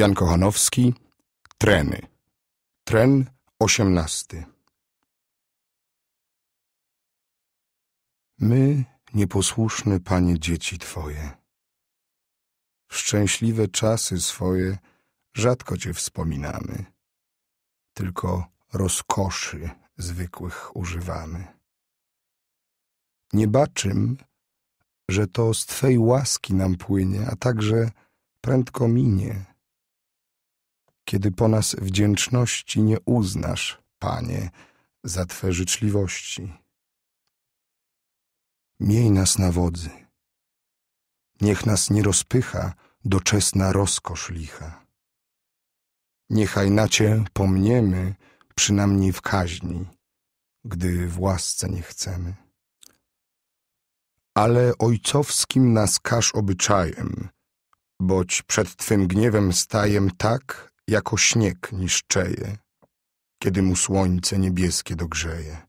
Jan Kochanowski, Treny. Tren osiemnasty. My, nieposłuszny Panie dzieci Twoje, szczęśliwe czasy swoje rzadko Cię wspominamy, tylko rozkoszy zwykłych używamy. Nie baczym, że to z Twej łaski nam płynie, a także prędko minie – kiedy po nas wdzięczności nie uznasz, Panie, za Twe życzliwości. Miej nas na wodzy. Niech nas nie rozpycha doczesna rozkosz licha. Niechaj na Cię pomniemy, przynajmniej w kaźni, gdy w łasce nie chcemy. Ale ojcowskim nas każ obyczajem, boć przed Twym gniewem stajem tak, jako śnieg niszczeje, kiedy mu słońce niebieskie dogrzeje.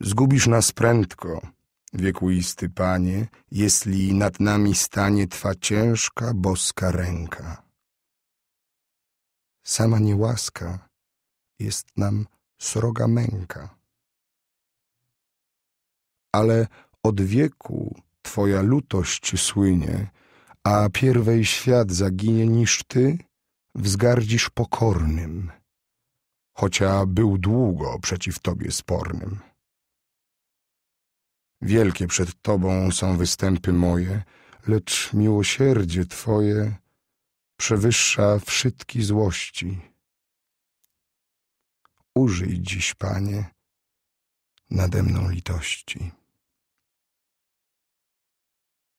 Zgubisz nas prędko, wiekuisty panie, jeśli nad nami stanie twa ciężka boska ręka. Sama niełaska jest nam sroga męka. Ale od wieku twoja lutość słynie, a pierwej świat zaginie niż ty, wzgardzisz pokornym, chocia był długo przeciw tobie spornym. Wielkie przed tobą są występy moje, lecz miłosierdzie twoje przewyższa wszystkie złości. Użyj dziś, Panie, nade mną litości.